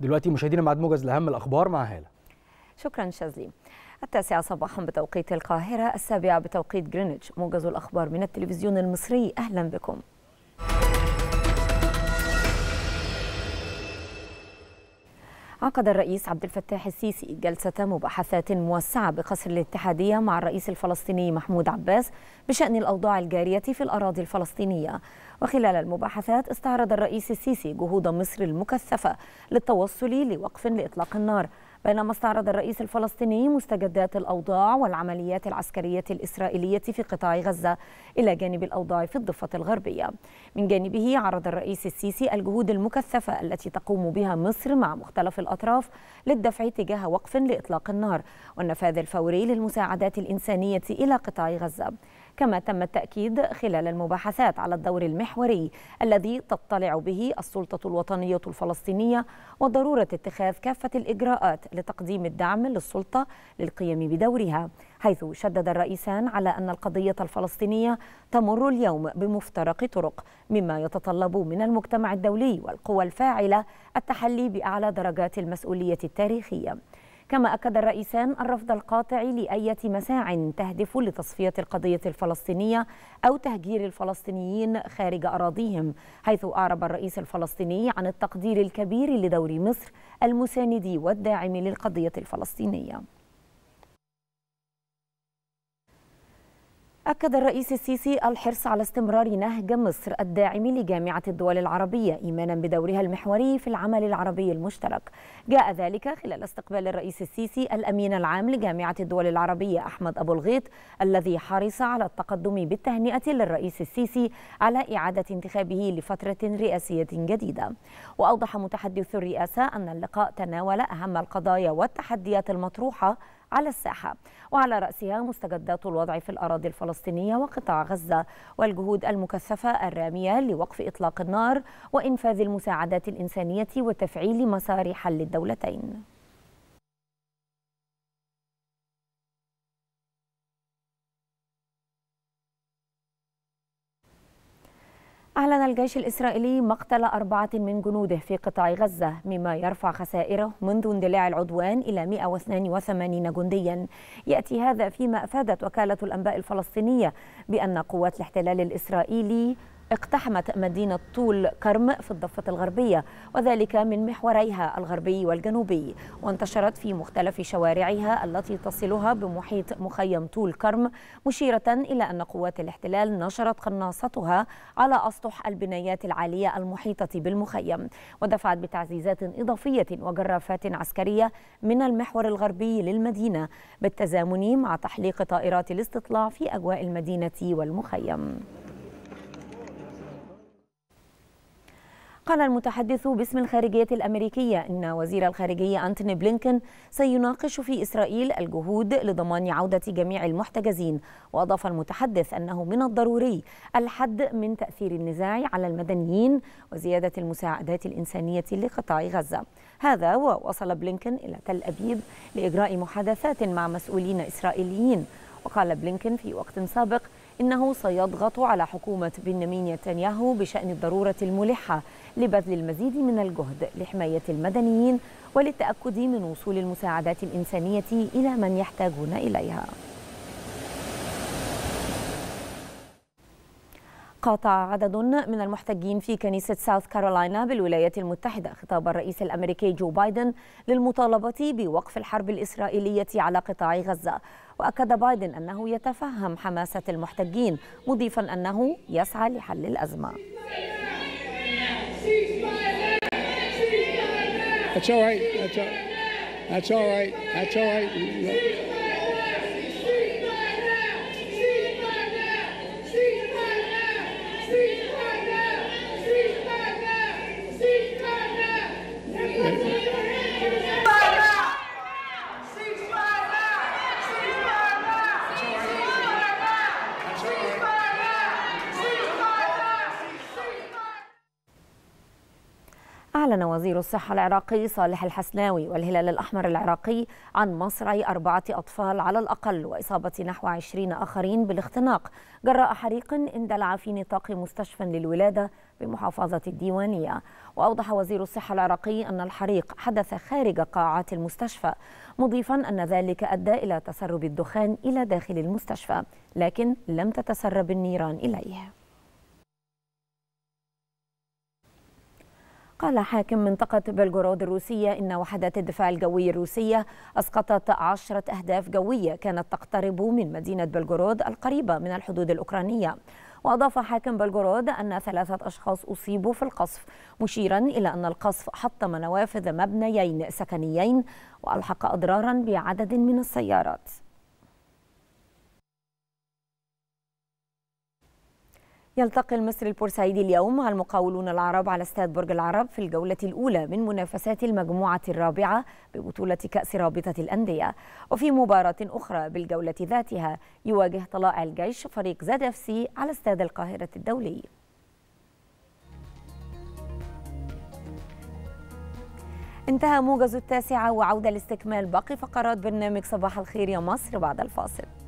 دلوقتي مشاهدينا بعد موجز لاهم الاخبار مع هاله شكرا شاذلي التاسعة صباحا بتوقيت القاهرة السابعة بتوقيت جرينتش موجز الأخبار من التلفزيون المصري أهلا بكم عقد الرئيس عبد الفتاح السيسي جلسة مباحثات موسعة بقصر الاتحادية مع الرئيس الفلسطيني محمود عباس بشأن الأوضاع الجارية في الأراضي الفلسطينية وخلال المباحثات استعرض الرئيس السيسي جهود مصر المكثفة للتوصل لوقف لإطلاق النار بينما استعرض الرئيس الفلسطيني مستجدات الأوضاع والعمليات العسكرية الإسرائيلية في قطاع غزة إلى جانب الأوضاع في الضفة الغربية من جانبه عرض الرئيس السيسي الجهود المكثفة التي تقوم بها مصر مع مختلف الأطراف للدفع تجاه وقف لإطلاق النار والنفاذ الفوري للمساعدات الإنسانية إلى قطاع غزة كما تم التأكيد خلال المباحثات على الدور المحوري الذي تطلع به السلطة الوطنية الفلسطينية وضرورة اتخاذ كافة الإجراءات لتقديم الدعم للسلطة للقيام بدورها حيث شدد الرئيسان على أن القضية الفلسطينية تمر اليوم بمفترق طرق مما يتطلب من المجتمع الدولي والقوى الفاعلة التحلي بأعلى درجات المسؤولية التاريخية كما أكد الرئيسان الرفض القاطع لأية مساع تهدف لتصفية القضية الفلسطينية أو تهجير الفلسطينيين خارج أراضيهم حيث أعرب الرئيس الفلسطيني عن التقدير الكبير لدور مصر المساند والداعم للقضية الفلسطينية أكد الرئيس السيسي الحرص على استمرار نهج مصر الداعم لجامعة الدول العربية إيمانا بدورها المحوري في العمل العربي المشترك جاء ذلك خلال استقبال الرئيس السيسي الأمين العام لجامعة الدول العربية أحمد أبو الغيط الذي حرص على التقدم بالتهنئة للرئيس السيسي على إعادة انتخابه لفترة رئاسية جديدة وأوضح متحدث الرئاسة أن اللقاء تناول أهم القضايا والتحديات المطروحة على الساحة وعلى رأسها مستجدات الوضع في الأراضي الفلسطينية وقطاع غزة والجهود المكثفة الرامية لوقف إطلاق النار وإنفاذ المساعدات الإنسانية وتفعيل مسار حل الدولتين أعلن الجيش الإسرائيلي مقتل أربعة من جنوده في قطاع غزة مما يرفع خسائره منذ اندلاع العدوان إلى 182 جنديا يأتي هذا فيما أفادت وكالة الأنباء الفلسطينية بأن قوات الاحتلال الإسرائيلي اقتحمت مدينة طول كرم في الضفة الغربية وذلك من محوريها الغربي والجنوبي وانتشرت في مختلف شوارعها التي تصلها بمحيط مخيم طول كرم مشيرة إلى أن قوات الاحتلال نشرت قناصتها على أسطح البنايات العالية المحيطة بالمخيم ودفعت بتعزيزات إضافية وجرافات عسكرية من المحور الغربي للمدينة بالتزامن مع تحليق طائرات الاستطلاع في أجواء المدينة والمخيم قال المتحدث باسم الخارجية الأمريكية إن وزير الخارجية أنتوني بلينكن سيناقش في إسرائيل الجهود لضمان عودة جميع المحتجزين وأضاف المتحدث أنه من الضروري الحد من تأثير النزاع على المدنيين وزيادة المساعدات الإنسانية لقطاع غزة هذا ووصل بلينكن إلى تل أبيب لإجراء محادثات مع مسؤولين إسرائيليين وقال بلينكن في وقت سابق إنه سيضغط على حكومة بنيامين نتنياهو بشأن الضرورة الملحة لبذل المزيد من الجهد لحماية المدنيين وللتأكد من وصول المساعدات الإنسانية إلى من يحتاجون إليها قاطع عدد من المحتجين في كنيسة ساوث كارولاينا بالولايات المتحدة خطاب الرئيس الأمريكي جو بايدن للمطالبة بوقف الحرب الإسرائيلية على قطاع غزة وأكد بايدن أنه يتفهم حماسة المحتجين مضيفا أنه يسعى لحل الأزمة That's all right. That's all, that's all right. That's all right. أعلن وزير الصحة العراقي صالح الحسناوي والهلال الأحمر العراقي عن مصرع أربعة أطفال على الأقل وإصابة نحو عشرين آخرين بالاختناق جراء حريق اندلع في نطاق مستشفى للولادة بمحافظة الديوانية وأوضح وزير الصحة العراقي أن الحريق حدث خارج قاعات المستشفى مضيفا أن ذلك أدى إلى تسرب الدخان إلى داخل المستشفى لكن لم تتسرب النيران إليه قال حاكم منطقة بلغورود الروسية إن وحدات الدفاع الجوي الروسية أسقطت عشرة أهداف جوية كانت تقترب من مدينة بلغورود القريبة من الحدود الأوكرانية وأضاف حاكم بلغورود أن ثلاثة أشخاص أصيبوا في القصف مشيرا إلى أن القصف حطم نوافذ مبنيين سكنيين وألحق أضرارا بعدد من السيارات يلتقي المصري البورسعيدي اليوم مع المقاولون العرب على استاد برج العرب في الجولة الأولى من منافسات المجموعة الرابعة ببطولة كأس رابطة الأندية وفي مباراة أخرى بالجولة ذاتها يواجه طلائع الجيش فريق زاد اف سي على استاد القاهرة الدولي انتهى موجز التاسعة وعودة لاستكمال باقي فقرات برنامج صباح الخير يا مصر بعد الفاصل